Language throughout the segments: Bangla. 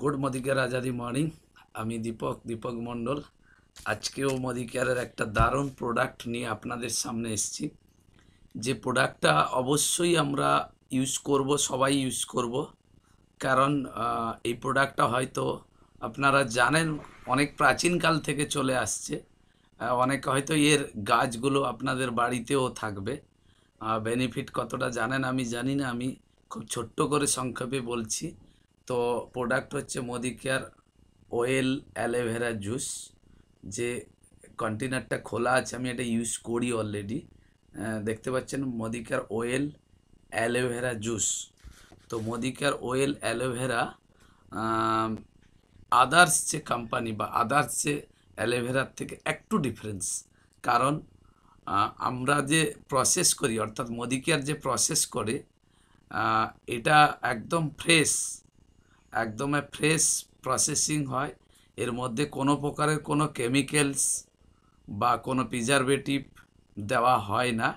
গুড মদিকার আজাদি মর্নিং আমি দীপক দীপক মণ্ডল আজকেও মদিকারের একটা দারুণ প্রোডাক্ট নিয়ে আপনাদের সামনে এসছি যে প্রোডাক্টটা অবশ্যই আমরা ইউজ করব সবাই ইউজ করব কারণ এই প্রোডাক্টটা হয়তো আপনারা জানেন অনেক প্রাচীনকাল থেকে চলে আসছে অনেক হয়তো এর গাছগুলো আপনাদের বাড়িতেও থাকবে বেনিফিট কতটা জানেন আমি জানি না আমি খুব ছোট্ট করে সংক্ষেপে বলছি তো প্রোডাক্ট হচ্ছে মোদি ওয়েল অ্যালোভেরা জুস যে কন্টেনারটা খোলা আছে আমি এটা ইউজ করি অলরেডি দেখতে পাচ্ছেন মোদিকার ওয়েল অ্যালোভেরা জুস তো মোদিকার ওয়েল অ্যালোভেরা আদার্স যে কোম্পানি বা আদার্স যে অ্যালোভেরার থেকে একটু ডিফারেন্স কারণ আমরা যে প্রসেস করি অর্থাৎ মোদিকার যে প্রসেস করে এটা একদম ফ্রেশ একদমে ফ্রেশ প্রসেসিং হয় এর মধ্যে কোনো প্রকারের কোনো কেমিক্যালস বা কোনো প্রিজারভেটিভ দেওয়া হয় না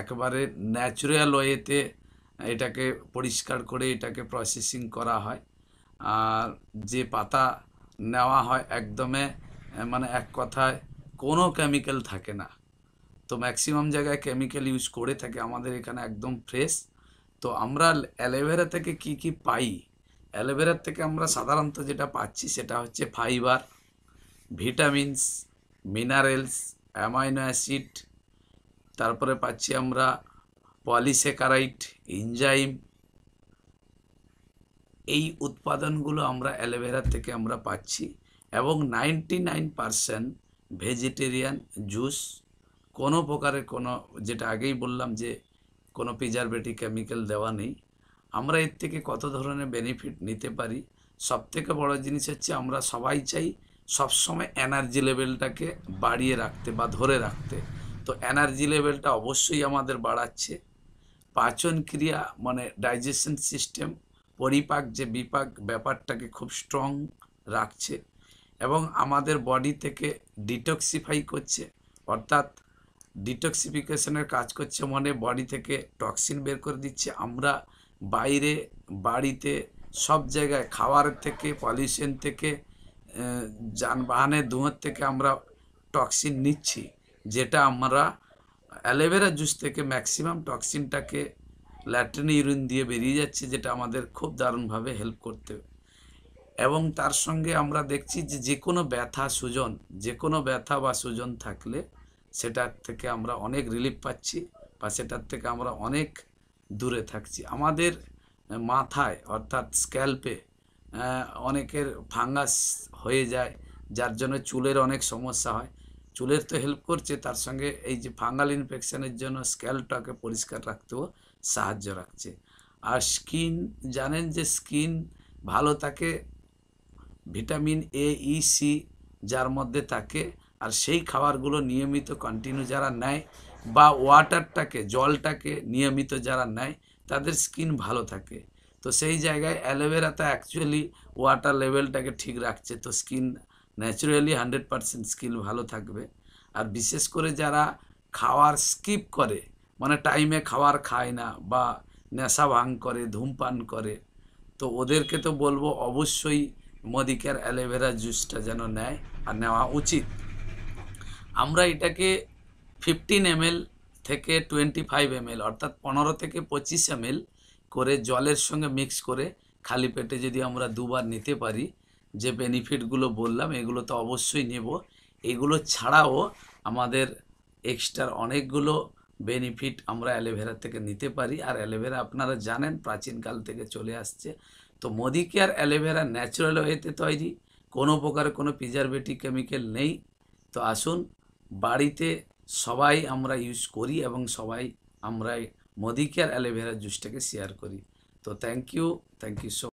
একবারে ন্যাচুরাল ওয়েতে এটাকে পরিষ্কার করে এটাকে প্রসেসিং করা হয় আর যে পাতা নেওয়া হয় একদমে মানে এক কথায় কোনো কেমিক্যাল থাকে না তো ম্যাক্সিমাম জায়গায় কেমিক্যাল ইউজ করে থাকে আমাদের এখানে একদম ফ্রেশ তো আমরা অ্যালোভেরা থেকে কি কি পাই অ্যালোভেরার থেকে আমরা সাধারণত যেটা পাচ্ছি সেটা হচ্ছে fibre vitamins minerals amino acid তারপরে পাচ্ছি আমরা পলিসেকারাইট ইনজাইম এই উৎপাদনগুলো আমরা অ্যালোভেরা থেকে আমরা পাচ্ছি এবং নাইনটি নাইন ভেজিটেরিয়ান জুস কোনো প্রকারের কোনো যেটা আগেই বললাম যে কোনো প্রিজারভেটিভ কেমিক্যাল দেওয়া নেই আমরা এর থেকে কত ধরনের বেনিফিট নিতে পারি সবথেকে বড় জিনিস হচ্ছে আমরা সবাই চাই সবসময় এনার্জি লেভেলটাকে বাড়িয়ে রাখতে বা ধরে রাখতে তো এনার্জি লেভেলটা অবশ্যই আমাদের বাড়াচ্ছে পাচন ক্রিয়া মানে ডাইজেশন সিস্টেম পরিপাক যে বিপাক ব্যাপারটাকে খুব স্ট্রং রাখছে এবং আমাদের বডি থেকে ডিটক্সিফাই করছে অর্থাৎ ডিটক্সিফিকেশনের কাজ করছে মানে বডি থেকে টক্সিন বের করে দিচ্ছে আমরা বাইরে বাড়িতে সব জায়গায় খাওয়ার থেকে পলিউশন থেকে যানবাহনের ধোঁয়ার থেকে আমরা টক্সিন নিচ্ছি যেটা আমরা অ্যালোভেরা জুস থেকে ম্যাক্সিমাম টক্সিনটাকে ল্যাট্রিন ইউরিন দিয়ে বেরিয়ে যাচ্ছে যেটা আমাদের খুব দারুণভাবে হেল্প করতে এবং তার সঙ্গে আমরা দেখছি যে যে কোনো ব্যথা সুজন যে কোনো ব্যথা বা সুজন থাকলে সেটার থেকে আমরা অনেক রিলিফ পাচ্ছি বা সেটার থেকে আমরা অনেক দূরে থাকছি আমাদের মাথায় অর্থাৎ স্ক্যাল্পে অনেকের ফাঙ্গাস হয়ে যায় যার জন্য চুলের অনেক সমস্যা হয় চুলের তো হেল্প করছে তার সঙ্গে এই যে ফাঙ্গাল ইনফেকশানের জন্য স্ক্যালটাকে পরিষ্কার রাখতেও সাহায্য রাখছে আর স্কিন জানেন যে স্কিন ভালো থাকে ভিটামিন এ ই সি যার মধ্যে থাকে আর সেই খাবারগুলো নিয়মিত কন্টিনিউ যারা নেয় বা ওয়াটারটাকে জলটাকে নিয়মিত যারা নেয় তাদের স্কিন ভালো থাকে তো সেই জায়গায় তো অ্যাকচুয়ালি ওয়াটার লেভেলটাকে ঠিক রাখছে তো skin naturally hundred percent skin ভালো থাকবে আর বিশেষ করে যারা খাওয়ার স্কিপ করে মানে টাইমে খাওয়ার খায় না বা নেশা ভাঙ করে ধূমপান করে তো ওদেরকে তো বলবো অবশ্যই মদিকের অ্যালোভেরা জুসটা যেন নেয় আর নেওয়া উচিত আমরা এটাকে ফিফটিন এম থেকে টোয়েন্টি ফাইভ এম অর্থাৎ পনেরো থেকে পঁচিশ এম করে জলের সঙ্গে মিক্স করে খালি পেটে যদি আমরা দুবার নিতে পারি যে বেনিফিটগুলো বললাম এগুলো তো অবশ্যই নেব এগুলো ছাড়াও আমাদের এক্সট্রা অনেকগুলো বেনিফিট আমরা অ্যালোভেরা থেকে নিতে পারি আর অ্যালোভেরা আপনারা জানেন প্রাচীনকাল থেকে চলে আসছে তো মোদি কেয়ার অ্যালোভেরা ন্যাচুরাল ওয়েতে তৈরি কোনো প্রকার কোনো প্রিজারভেটিভ কেমিক্যাল নেই তো আসুন বাড়িতে সবাই আমরা ইউজ করি এবং সবাই আমরা মোদিকে আর অ্যালোভেরা জুসটাকে শেয়ার করি তো thank you thank you so